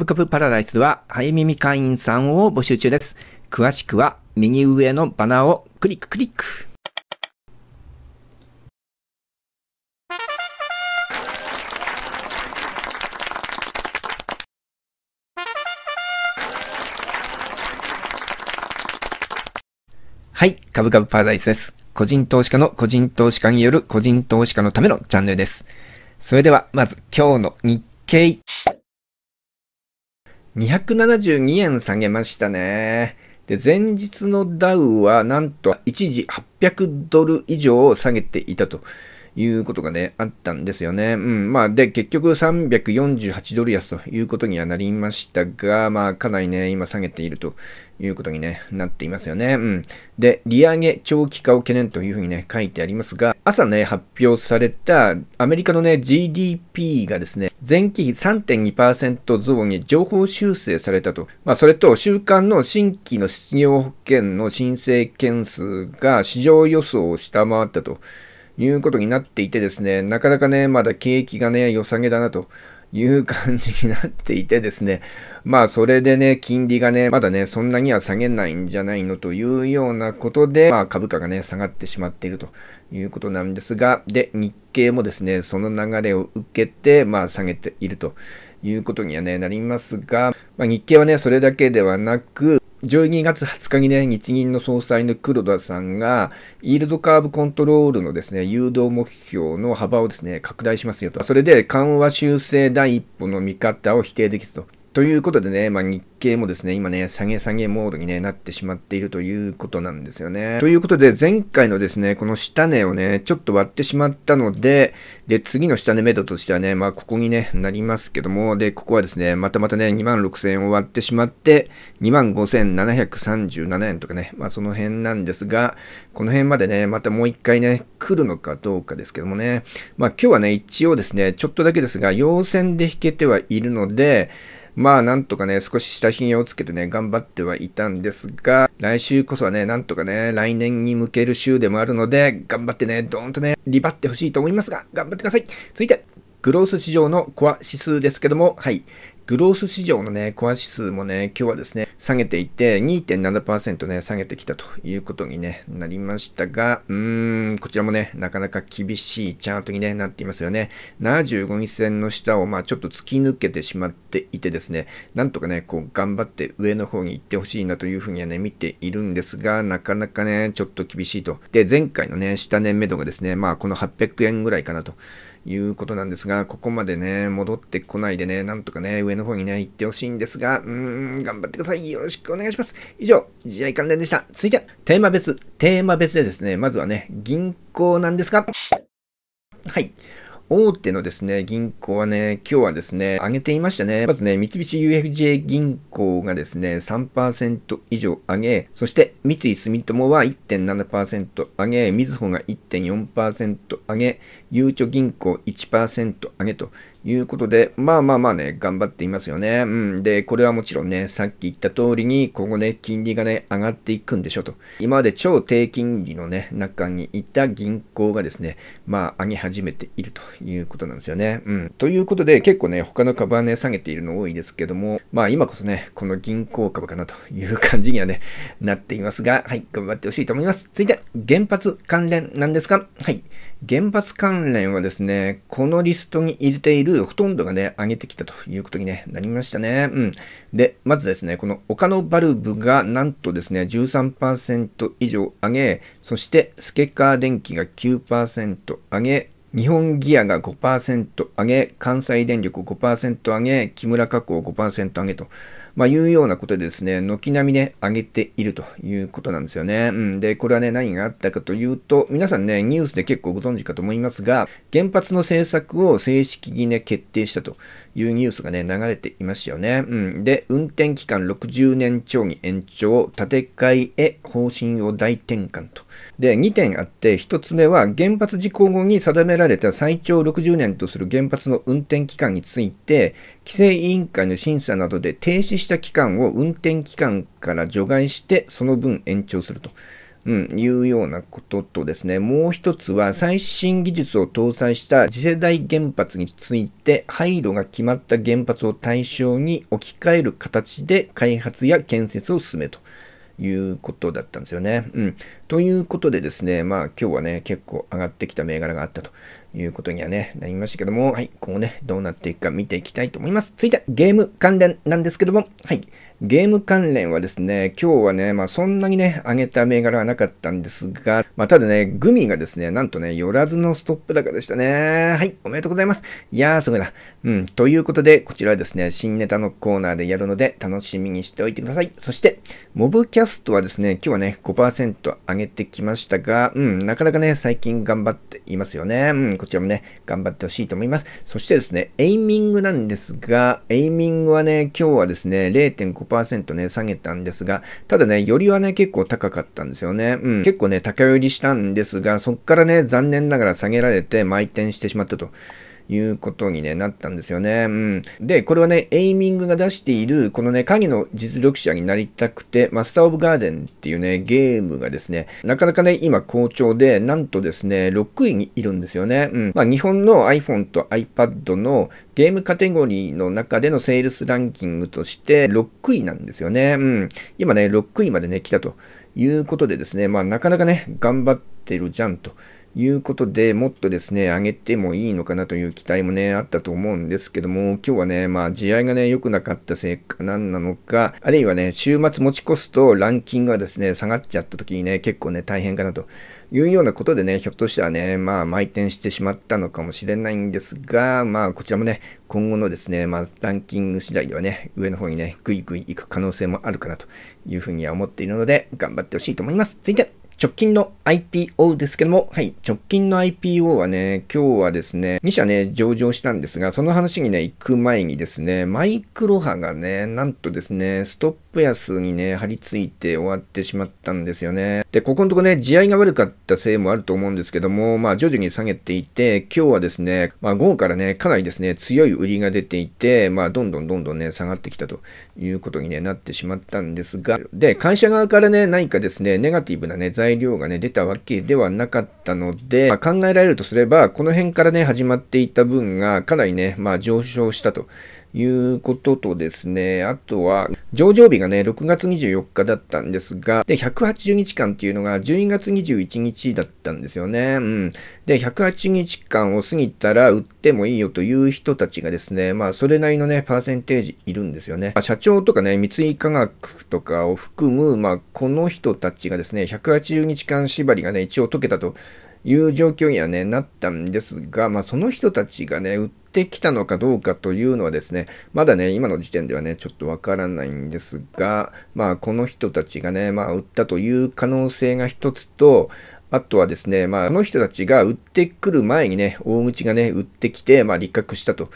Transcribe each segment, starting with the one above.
ブカブパラダイスは、早耳会員さんを募集中です。詳しくは、右上のバナーをクリッククリック。はい、カブカブパラダイスです。個人投資家の個人投資家による個人投資家のためのチャンネルです。それでは、まず今日の日経。272円下げましたね。で、前日のダウはなんと一時800ドル以上下げていたと。いうことがね、あったんですよね。うん。まあ、で、結局348ドル安ということにはなりましたが、まあ、かなりね、今下げているということに、ね、なっていますよね。うん。で、利上げ長期化を懸念というふうにね、書いてありますが、朝ね、発表されたアメリカのね、GDP がですね、前期比3.2%増に上方修正されたと。まあ、それと、週間の新規の失業保険の申請件数が市場予想を下回ったと。いうことになっていてですね、なかなかね、まだ景気がね、良さげだなという感じになっていてですね、まあそれでね、金利がね、まだね、そんなには下げないんじゃないのというようなことで、まあ株価がね、下がってしまっているということなんですが、で、日経もですね、その流れを受けて、まあ下げているということにはね、なりますが、まあ、日経はね、それだけではなく、12月20日にね、日銀の総裁の黒田さんが、イールドカーブコントロールのですね、誘導目標の幅をですね、拡大しますよと。それで緩和修正第一歩の見方を否定できると。ということでね、まあ、日経もですね、今ね、下げ下げモードに、ね、なってしまっているということなんですよね。ということで、前回のですね、この下値をね、ちょっと割ってしまったので、で、次の下値目処としてはね、まあ、ここにね、なりますけども、で、ここはですね、またまたね、2万6000円を割ってしまって、2万5737円とかね、まあ、その辺なんですが、この辺までね、またもう一回ね、来るのかどうかですけどもね、まあ、今日はね、一応ですね、ちょっとだけですが、陽線で引けてはいるので、まあなんとかね、少し下品をつけてね、頑張ってはいたんですが、来週こそはね、なんとかね、来年に向ける週でもあるので、頑張ってね、どーんとね、リバってほしいと思いますが、頑張ってください。続いて、グロース市場のコア指数ですけども、はい、グロース市場のね、コア指数もね、今日はですね、下げていて、2.7%ね、下げてきたということに、ね、なりましたが、うーん、こちらもね、なかなか厳しいチャートに、ね、なっていますよね。75日線の下を、まあ、ちょっと突き抜けてしまっていてですね、なんとかね、こう、頑張って上の方に行ってほしいなというふうにはね、見ているんですが、なかなかね、ちょっと厳しいと。で、前回のね、下年目処がですね、まあ、この800円ぐらいかなということなんですが、ここまでね、戻ってこないでね、なんとかね、上のの方にね、行ってほしいんですが、うーん、頑張ってください。よろしくお願いします。以上、試合関連でした。続いて、テーマ別。テーマ別でですね、まずはね、銀行なんですが、はい。大手のですね、銀行はね、今日はですね、上げていましたね。まずね、三菱 UFJ 銀行がですね、3%以上上げ、そして三井住友は1.7%上げ、みずほが1.4%上げ、ゆうちょ銀行1%上げということで、まあまあまあね、頑張っていますよね。うん。で、これはもちろんね、さっき言った通りに、今後ね、金利がね、上がっていくんでしょうと。今まで超低金利のね、中にいた銀行がですね、まあ、上げ始めているということなんですよね。うん。ということで、結構ね、他の株はね、下げているの多いですけども、まあ、今こそね、この銀行株かなという感じにはね、なっていますが、はい、頑張ってほしいと思います。続いて、原発関連なんですが、はい。原発関連はですね、このリストに入れているほとんどがね、上げてきたということに、ね、なりましたね。うん。で、まずですね、この他のバルブがなんとですね、13%以上上げ、そしてスケカー電機が9%上げ、日本ギアが5%上げ、関西電力5%上げ、木村加工5%上げと。まあ、いうようなことでですね、軒並みね、上げているということなんですよね。うん、で、これはね、何があったかというと、皆さんね、ニュースで結構ご存知かと思いますが、原発の政策を正式にね、決定したというニュースがね、流れていましたよね。うん、で、運転期間60年超に延長、建て替えへ方針を大転換と。で、2点あって、1つ目は原発事故後に定められた最長60年とする原発の運転期間について、規制委員会の審査などで停止した期間を運転期間から除外して、その分延長すると。うん、いうようなこととですね、もう一つは最新技術を搭載した次世代原発について廃炉が決まった原発を対象に置き換える形で開発や建設を進めと。いうことだったんですよね。うん。ということでですね、まあ今日はね、結構上がってきた銘柄があったということにはね、なりましたけども、はい、こうね、どうなっていくか見ていきたいと思います。続いて、ゲーム関連なんですけども、はい。ゲーム関連はですね、今日はね、まあそんなにね、上げた銘柄はなかったんですが、まあただね、グミがですね、なんとね、寄らずのストップ高でしたね。はい、おめでとうございます。いやー、すごいな。うん、ということで、こちらはですね、新ネタのコーナーでやるので、楽しみにしておいてください。そして、モブキャストはですね、今日はね、5%上げてきましたが、うん、なかなかね、最近頑張っていますよね。うん、こちらもね、頑張ってほしいと思います。そしてですね、エイミングなんですが、エイミングはね、今日はですね、0.5% 0ね、下げたんですが、ただね、よりはね、結構高かったんですよね。うん、結構ね、高寄りしたんですが、そっからね、残念ながら下げられて、まあ、転してしまったと。いうことに、ね、なったんですよね。うん。で、これはね、エイミングが出している、このね、影の実力者になりたくて、マスター・オブ・ガーデンっていうね、ゲームがですね、なかなかね、今好調で、なんとですね、6位にいるんですよね。うん。まあ、日本の iPhone と iPad のゲームカテゴリーの中でのセールスランキングとして6位なんですよね。うん。今ね、6位までね、来たということでですね、まあ、なかなかね、頑張ってるじゃんと。いうことでもっとですね、上げてもいいのかなという期待もね、あったと思うんですけども、今日はね、まあ、試合がね、良くなかったせいか何なのか、あるいはね、週末持ち越すとランキングがですね、下がっちゃった時にね、結構ね、大変かなというようなことでね、ひょっとしたらね、まあ、埋転してしまったのかもしれないんですが、まあ、こちらもね、今後のですね、まあ、ランキング次第ではね、上の方にね、ぐいぐい行く可能性もあるかなというふうには思っているので、頑張ってほしいと思います。続いて、直近の IPO ですけども、はい、直近の IPO はね、今日はですね、2社ね、上場したんですが、その話にね、行く前にですね、マイクロ波がね、なんとですね、ストッププ安にね、張り付いて終わってしまったんですよね。で、ここのとこね、地合いが悪かったせいもあると思うんですけども、まあ徐々に下げていて、今日はですね、まあ午後からね、かなりですね、強い売りが出ていて、まあどんどんどんどんね、下がってきたということに、ね、なってしまったんですが、で、会社側からね、何かですね、ネガティブなね、材料がね、出たわけではなかったので、まあ、考えられるとすれば、この辺からね、始まっていた分が、かなりね、まあ上昇したということとですね、あとは、上場日がね、6月24日だったんですが、で、180日間っていうのが12月21日だったんですよね。うん。で、180日間を過ぎたら売ってもいいよという人たちがですね、まあ、それなりのね、パーセンテージいるんですよね。まあ、社長とかね、三井化学とかを含む、まあ、この人たちがですね、180日間縛りがね、一応解けたという状況にはね、なったんですが、まあ、その人たちがね、売ってきたのかどうかというのはですね、まだね、今の時点ではね、ちょっとわからないんですが、まあ、この人たちがね、まあ、売ったという可能性が一つと、あとはですね、まあ、この人たちが売ってくる前にね、大口がね、売ってきて、まあ、立確したと。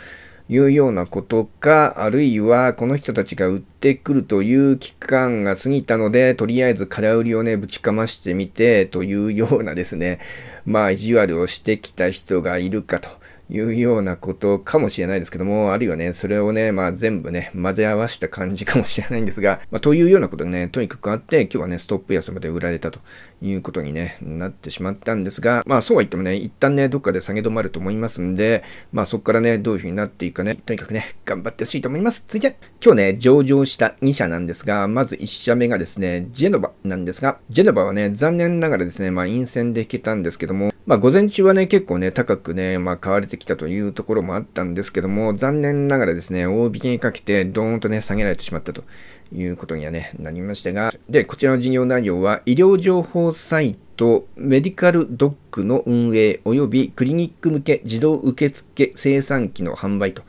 いうようなことか、あるいはこの人たちが売ってくるという期間が過ぎたので、とりあえず空売りをね、ぶちかましてみてというようなですね、まあ意地悪をしてきた人がいるかと。いうようなことかもしれないですけども、あるいはね、それをね、まあ全部ね、混ぜ合わせた感じかもしれないんですが、まあ、というようなことがね、とにかくあって、今日はね、ストップ安まで売られたということに、ね、なってしまったんですが、まあそうは言ってもね、一旦ね、どっかで下げ止まると思いますんで、まあそこからね、どういうふうになっていくかね、とにかくね、頑張ってほしいと思います。続いて、今日ね、上場した2社なんですが、まず1社目がですね、ジェノバなんですが、ジェノバはね、残念ながらですね、まあ陰線で引けたんですけども、まあ午前中はね、結構ね、高くね、まあ買われてきたというところもあったんですけども、残念ながらですね、大引けにかけて、ドーンとね、下げられてしまったと。いうことには、ね、なりましたが、で、こちらの事業内容は、医療情報サイト、メディカルドックの運営、およびクリニック向け自動受付生産機の販売と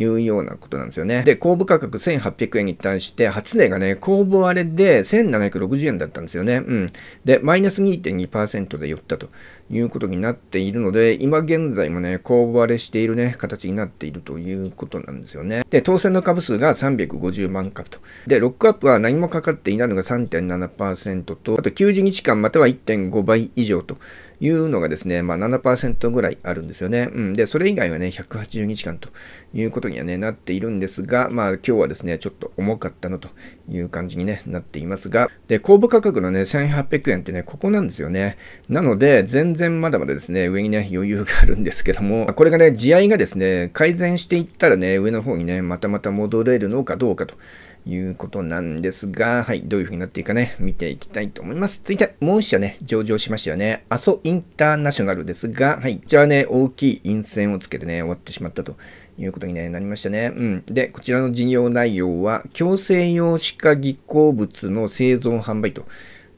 いうようなことなんですよね。で、公募価格1800円に対して、初値がね、公募割れで1760円だったんですよね。うん。で、マイナス2.2%で寄ったと。いうことになっているので、今現在もね、公募割れしているね、形になっているということなんですよね。で、当選の株数が350万株と。で、ロックアップは何もかかっていないのが3.7%と、あと90日間または1.5倍以上と。いうのがですね、まあ、7%ぐらいあるんですよね。うん、で、それ以外はね、180日間ということにはね、なっているんですが、まあ、今日はですね、ちょっと重かったのという感じに、ね、なっていますが、で、公募価格のね、1800円ってね、ここなんですよね。なので、全然まだまだですね、上にね、余裕があるんですけども、これがね、地合がですね、改善していったらね、上の方にね、またまた戻れるのかどうかと。いうことなんですが、はい、どういう風になっていくかね、見ていきたいと思います。続いて、もう一社ね、上場しましたよね。阿蘇インターナショナルですが、はい、こちらね、大きい陰線をつけてね、終わってしまったと。いうことに、ね、なりましたね。うん。で、こちらの事業内容は、強制用歯科技工物の製造販売と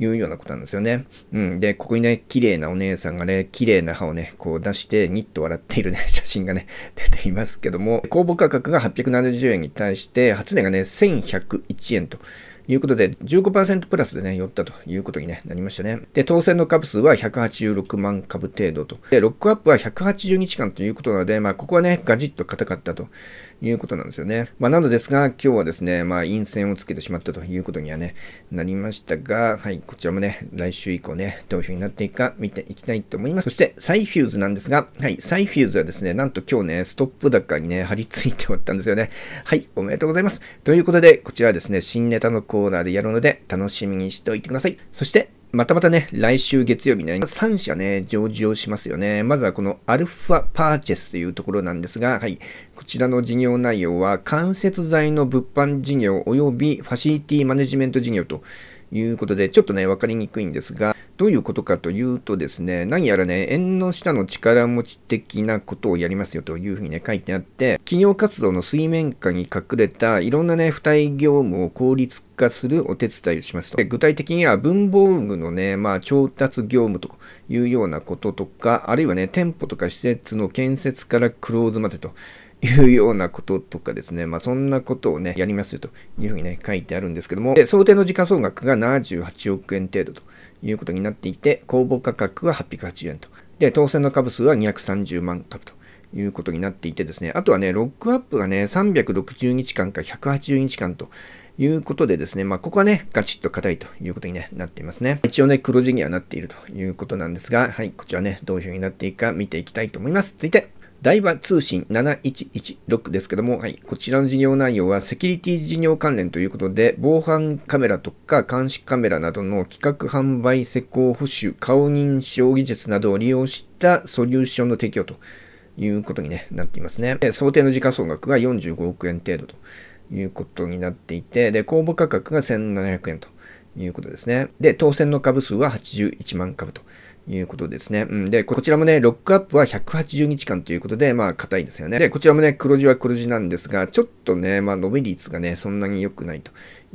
いうようなことなんですよね。うん。で、ここにね、綺麗なお姉さんがね、綺麗な歯をね、こう出して、ニッと笑っているね、写真がね、出ていますけども、公募価格が870円に対して、初値がね、1101円と。いうことで、15%プラスでね、寄ったということに、ね、なりましたね。で、当選の株数は186万株程度と。で、ロックアップは180日間ということなので、まあ、ここはね、ガジッと硬かったということなんですよね。まあ、なのですが、今日はですね、まあ、陰線をつけてしまったということにはね、なりましたが、はい、こちらもね、来週以降ね、どういう風になっていくか見ていきたいと思います。そして、サイフューズなんですが、はい、サイフューズはですね、なんと今日ね、ストップ高にね、張り付いておったんですよね。はい、おめでとうございます。ということで、こちらはですね、新ネタのコーナーでやるので、楽しみにしておいてください。そして、またまたね、来週月曜日になります。3社ね、上場しますよね。まずはこのアルファパーチェスというところなんですが、はい、こちらの事業内容は、間接材の物販事業及びファシリティマネジメント事業と、いうことで、ちょっとね、分かりにくいんですが、どういうことかというとですね、何やらね、縁の下の力持ち的なことをやりますよというふうにね、書いてあって、企業活動の水面下に隠れたいろんなね、付帯業務を効率化するお手伝いをしますと。で具体的には文房具のね、まあ、調達業務というようなこととか、あるいはね、店舗とか施設の建設からクローズまでと。いうようなこととかですね、まあ、そんなことをね、やりますよというふうにね、書いてあるんですけども、で想定の時価総額が78億円程度ということになっていて、公募価格は880円と。で、当選の株数は230万株と。いうことになっていてですね、あとはね、ロックアップがね、360日間か180日間ということでですね、まあ、ここはね、ガチッと硬いということに、ね、なっていますね。一応ね、黒字にはなっているということなんですが、はい、こちらね、どういう風になっていくか見ていきたいと思います。続いて。台場通信7116ですけども、はい、こちらの事業内容はセキュリティ事業関連ということで、防犯カメラとか監視カメラなどの企画販売、施工、保守、顔認証技術などを利用したソリューションの提供ということに、ね、なっていますね。で想定の時価総額が45億円程度ということになっていて、で、公募価格が1700円ということですね。で、当選の株数は81万株と。いうことですね。うん。で、こちらもね、ロックアップは180日間ということで、まあ、硬いですよね。で、こちらもね、黒字は黒字なんですが、ちょっとね、まあ、伸び率がね、そんなに良くないと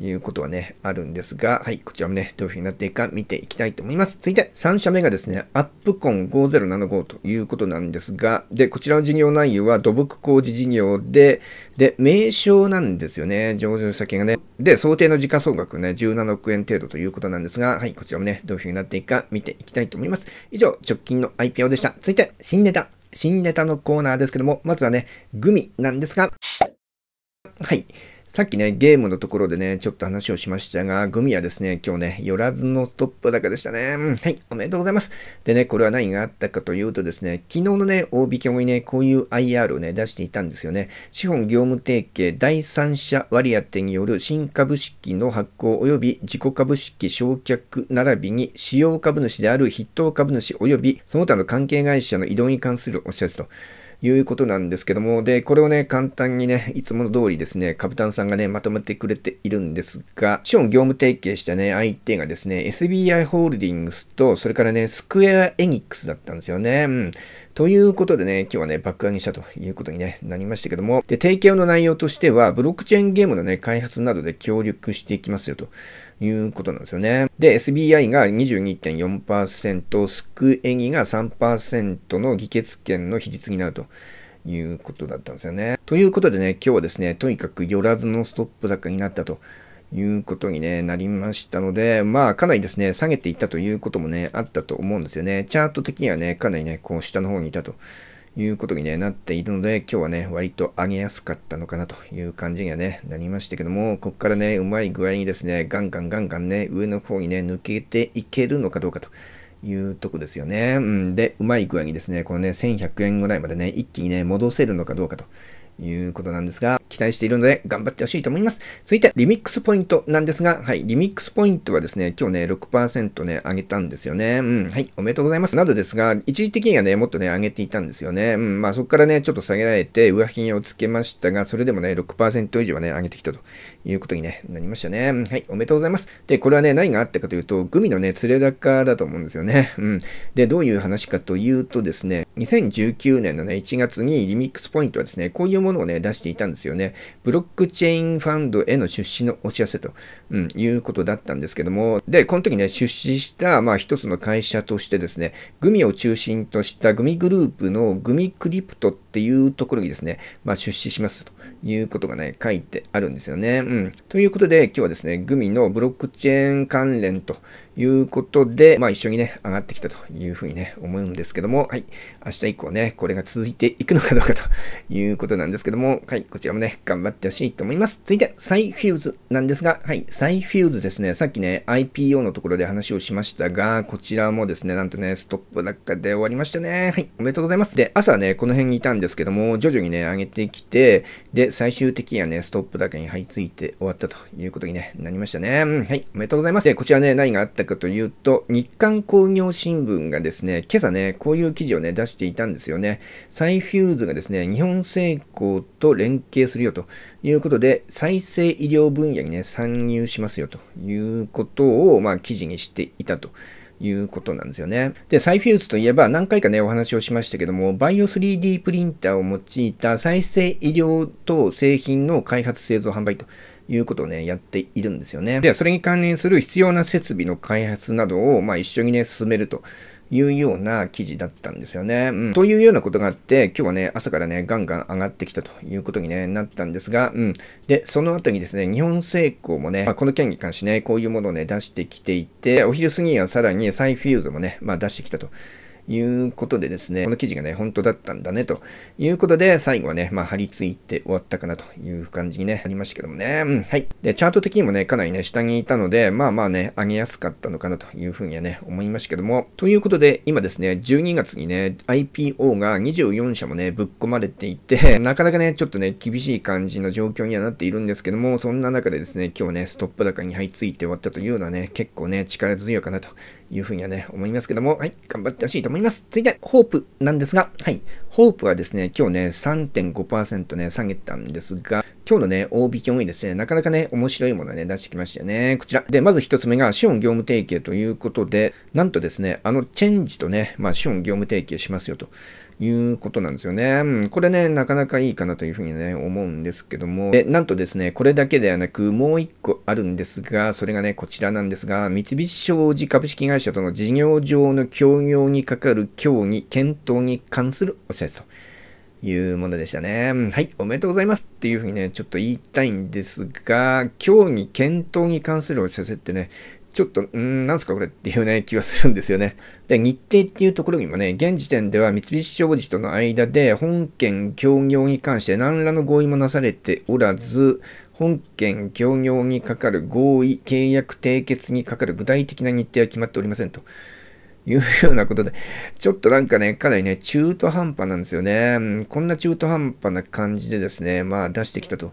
いうことはね、あるんですが、はい、こちらもね、どういう風になっていくか見ていきたいと思います。続いて、3社目がですね、アップコン5075ということなんですが、で、こちらの事業内容は土木工事事業で、で、名称なんですよね、上場先がね。で、想定の時価総額ね、17億円程度ということなんですが、はい、こちらもね、どういう風になっていくか見ていきたいと思います。以上、直近の IPO でした。続いて、新ネタ。新ネタのコーナーですけども、まずはね、グミなんですが、はい。さっきね、ゲームのところでね、ちょっと話をしましたが、グミはですね、今日ね、寄らずのトップ高でしたね。はい、おめでとうございます。でね、これは何があったかというとですね、昨日のね、大引けにね、こういう IR をね、出していたんですよね。資本業務提携第三者割当による新株式の発行及び自己株式償却並びに使用株主である筆頭株主及びその他の関係会社の移動に関するお知らせと。いうことなんですけども、で、これをね、簡単にね、いつもの通りですね、カブタンさんがね、まとめてくれているんですが、資本業務提携したね、相手がですね、SBI ホールディングスと、それからね、スクエアエニックスだったんですよね。うん。ということでね、今日はね、爆上げしたということに、ね、なりましたけども、で、提携の内容としては、ブロックチェーンゲームのね、開発などで協力していきますよと。いうことなんですよね。で、SBI が22.4%、スクエギが3%の議決権の比率になると。いうことだったんですよね。ということでね、今日はですね、とにかく寄らずのストップ高になったということに、ね、なりましたので、まあ、かなりですね、下げていったということもね、あったと思うんですよね。チャート的にはね、かなりね、こう、下の方にいたということに、ね、なっているので、今日はね、割と上げやすかったのかなという感じにはね、なりましたけども、ここからね、うまい具合にですね、ガンガンガンガンね、上の方にね、抜けていけるのかどうかと。いうとこですよね。うん、で、うまい具合にですね、このね、1100円ぐらいまでね、一気にね、戻せるのかどうかということなんですが、期待しているので頑張ってほしいと思います。続いて、リミックスポイントなんですが、はい、リミックスポイントはですね、今日ね、6%ね、上げたんですよね。うん、はい、おめでとうございます。などですが、一時的にはね、もっとね、上げていたんですよね。うん、まあそこからね、ちょっと下げられて、上品をつけましたが、それでもね、6%以上はね、上げてきたということに、ね、なりましたね。はい、おめでとうございます。で、これはね、何があったかというと、グミのね、連れ高だと思うんですよね。うん。で、どういう話かというとですね、2019年のね、1月にリミックスポイントはですね、こういうものをね、出していたんですよね。ブロックチェーンファンドへの出資のお知らせと。うん、いうことだったんですけども、で、この時ね、出資した、まあ、一つの会社としてですね、グミを中心としたグミグループのグミクリプトっていうところにですね、まあ、出資しますということがね、書いてあるんですよね。うん。ということで、今日はですね、グミのブロックチェーン関連ということで、まあ一緒にね、上がってきたというふうにね、思うんですけども、はい、明日以降ね、これが続いていくのかどうかということなんですけども、はい、こちらもね、頑張ってほしいと思います。続いて、サイフューズなんですが、はい、サイフューズですね、さっきね、IPO のところで話をしましたが、こちらもですね、なんとね、ストップ高で終わりましたね。はい、おめでとうございます。で、朝ね、この辺にいたんですけども、徐々にね、上げてきて、で、最終的にはね、ストップ高に張り付いて終わったということに、ね、なりましたね。はい、おめでとうございます。で、こちらね、何があったかというと、日刊工業新聞がですね、今朝ね、こういう記事をね、出していたんですよね。サイフューズがですね、日本製鋼と連携するよということで、再生医療分野にね、参入しますよということを、まあ、記事にしていたと。いうことなんですよね。で、サイフューズといえば何回かね、お話をしましたけども、バイオ 3D プリンターを用いた再生医療等製品の開発、製造、販売ということをね、やっているんですよね。でそれに関連する必要な設備の開発などを、まあ、一緒にね、進めると。いうような記事だったんですよね。うん、というようなことがあって、今日はね、朝からね、ガンガン上がってきたということに、ね、なったんですが、うん。で、その後にですね、日本製鋼もね、まあ、この件に関してね、こういうものをね、出してきていて、お昼過ぎにはさらにサイフィールドもね、まあ、出してきたと。いうことでですね、この記事がね、本当だったんだね、ということで、最後はね、まあ、張り付いて終わったかなという感じにね、ありましたけどもね、うん、はい。で、チャート的にもね、かなりね、下にいたので、まあまあね、上げやすかったのかなというふうにはね、思いましたけども、ということで、今ですね、12月にね、IPO が24社もね、ぶっ込まれていて、なかなかね、ちょっとね、厳しい感じの状況にはなっているんですけども、そんな中でですね、今日ね、ストップ高に張り付いて終わったというのはね、結構ね、力強いかなというふうにはね、思いますけども、はい、頑張ってほしいと思います。続いて、ホープなんですが、はい、ホープはですね、今日ね、3.5%ね、下げたんですが、今日のね、大引き多いですね、なかなかね、面白いものね、出してきましたよね。こちら。で、まず1つ目が、資本業務提携ということで、なんとですね、あの、チェンジとね、まあ、資本業務提携しますよと。いうことなんですよね。うん、これね、なかなかいいかなというふうにね、思うんですけども。で、なんとですね、これだけではなく、もう一個あるんですが、それがね、こちらなんですが、三菱商事株式会社との事業上の協業にかかる協議、検討に関するお知らせと。いうものでしたね。はい、おめでとうございますっていうふうにね、ちょっと言いたいんですが、今日に検討に関するお知らせってね、ちょっと、んなんすかこれっていうね、気はするんですよね。で、日程っていうところにもね、現時点では三菱商事との間で、本件協業に関して何らの合意もなされておらず、本件協業にかかる合意、契約締結にかかる具体的な日程は決まっておりませんと。いうようなことで、ちょっとなんかね、かなりね、中途半端なんですよね。こんな中途半端な感じでですね、まあ出してきたと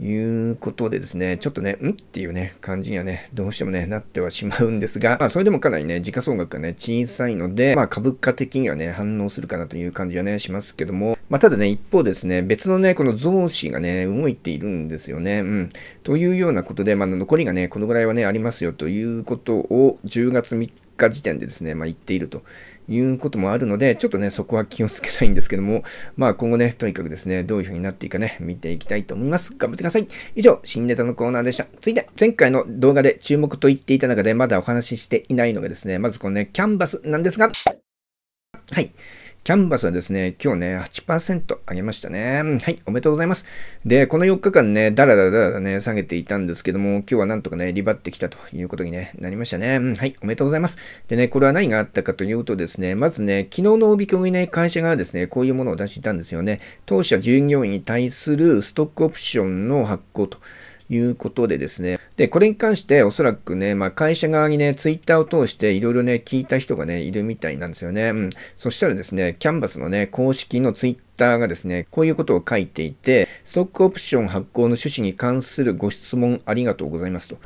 いうことでですね、ちょっとね、んっていうね、感じにはね、どうしてもね、なってはしまうんですが、まあ、それでもかなりね、時価総額がね、小さいので、まあ、株価的にはね、反応するかなという感じはね、しますけども、まあ、ただね、一方ですね、別のね、この増資がね、動いているんですよね。うん。というようなことで、まあ、残りがね、このぐらいはね、ありますよということを、10月3日時点でですね、まあ、言っているということもあるので、ちょっとね、そこは気をつけたいんですけども、まあ今後ね、とにかくですね、どういう風になっていくかね、見ていきたいと思います。頑張ってください。以上、新ネタのコーナーでした。続いて、前回の動画で注目と言っていた中で、まだお話ししていないのがですね、まずこのね、キャンバスなんですが、はい。キャンバスはですね、今日ね、8%上げましたね。はい、おめでとうございます。で、この4日間ね、だらだらだらね、下げていたんですけども、今日はなんとかね、リバってきたということに、ね、なりましたね。はい、おめでとうございます。でね、これは何があったかというとですね、まずね、昨日の帯込みね、会社がですね、こういうものを出していたんですよね。当社従業員に対するストックオプションの発行と。いうことでですね。で、これに関しておそらくね、まあ、会社側にね、ツイッターを通していろいろね、聞いた人がね、いるみたいなんですよね。うん。そしたらですね、キャンバスのね、公式のツイッターターがですね、こういうことを書いていて、ストックオプション発行の趣旨に関するご質問ありがとうございますと。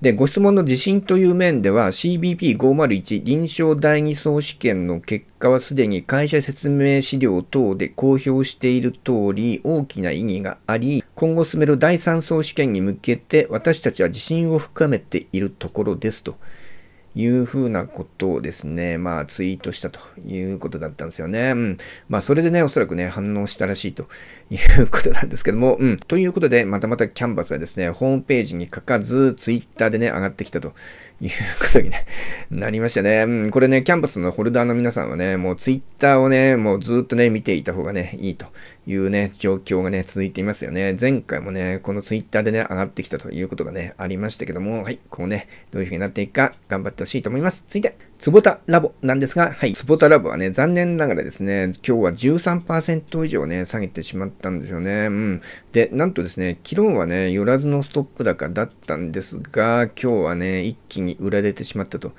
で、ご質問の地震という面では CBP501 臨床第2相試験の結果はすでに会社説明資料等で公表している通り大きな意義があり、今後進める第3相試験に向けて私たちは自信を深めているところですと。いうふうなことをですね、まあ、ツイートしたということだったんですよね。うん。まあ、それでね、おそらくね、反応したらしいということなんですけども、うん。ということで、またまたキャンバスはですね、ホームページに書かず、ツイッターでね、上がってきたと。いうことになりましたね。うん、これね、キャンパスのホルダーの皆さんはね、もうツイッターをね、もうずっとね、見ていた方がね、いいというね、状況がね、続いていますよね。前回もね、このツイッターでね、上がってきたということがね、ありましたけども、はい、こうね、どういう風になっていくか、頑張ってほしいと思います。続いて、ツボタラボなんですが、はい、ツボタラボはね、残念ながらですね、今日は13%以上ね、下げてしまったんですよね。うん。で、なんとですね、昨日はね、寄らずのストップ高だったんですが、今日はね、一気に売られてしまったと。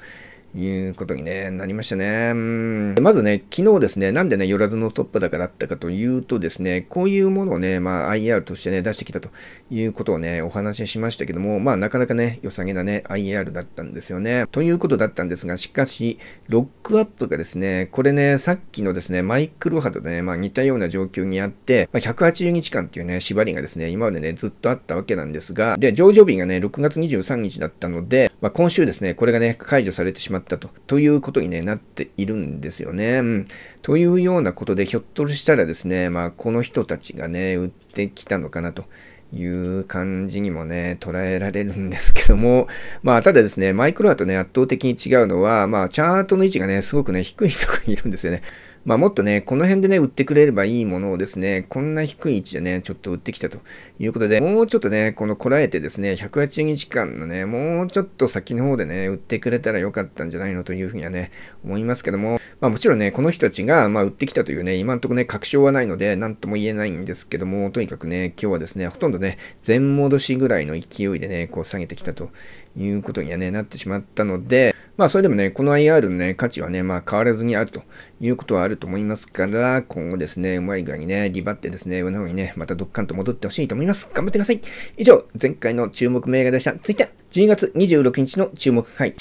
いうことに、ね、なりましたね。うんまずね、昨日ですね、なんでね、よらずのトップ高だったかというとですね、こういうものをね、まあ、IR としてね、出してきたということをね、お話ししましたけども、まあ、なかなかね、良さげなね、IR だったんですよね。ということだったんですが、しかし、ロックアップがですね、これね、さっきのですね、マイクロ波とね、まあ、似たような状況にあって、まあ、180日間っていうね、縛りがですね、今までね、ずっとあったわけなんですが、で、上場日がね、6月23日だったので、まあ、今週ですね、これがね、解除されてしまったと、ということに、ね、なっているんですよね。うん。というようなことで、ひょっとしたらですね、まあ、この人たちがね、売ってきたのかなと。いう感じにもね、捉えられるんですけども、まあ、ただですね、マイクロアとね、圧倒的に違うのは、まあ、チャートの位置がね、すごくね、低いところにいるんですよね。まあ、もっとね、この辺でね、売ってくれればいいものをですね、こんな低い位置でね、ちょっと売ってきたということで、もうちょっとね、このこらえてですね、180日間のね、もうちょっと先の方でね、売ってくれたらよかったんじゃないのというふうにはね、思いますけども、まあ、もちろんね、この人たちが、まあ、売ってきたというね、今んとこね、確証はないので、なんとも言えないんですけども、とにかくね、今日はですね、ほとんどね、全戻しぐらいの勢いでね、こう下げてきたということにはね、なってしまったので、まあそれでもね、この IR のね、価値はね、まあ変わらずにあるということはあると思いますから、今後ですね、うまい具合にね、リバってですね、上の方にね、またドッカンと戻ってほしいと思います。頑張ってください。以上、前回の注目銘柄でした。続いて、1 2月26日の注目回。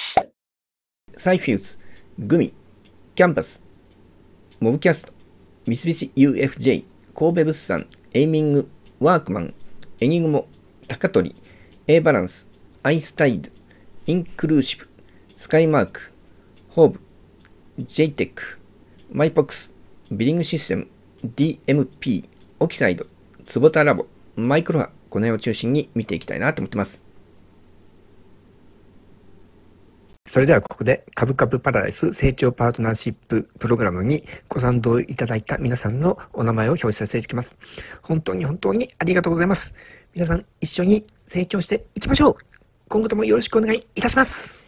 サイフューズ、グミ、キャンパス、モブキャスト、三菱 UFJ、神戸物産、エイミング、ワークマン、エニグモ、高取、A バランス、アイスタイル、インクルーシブ、スカイマーク、ホーブ、j テック、マイポックス、ビリングシステム、DMP、オキサイド、ツボタラボ、マイクロハ、この辺を中心に見ていきたいなと思ってます。それではここで、株ブパラダイス成長パートナーシッププログラムにご賛同いただいた皆さんのお名前を表示させていきます。本当に本当にありがとうございます。皆さん一緒に成長していきましょう今後ともよろしくお願いいたします。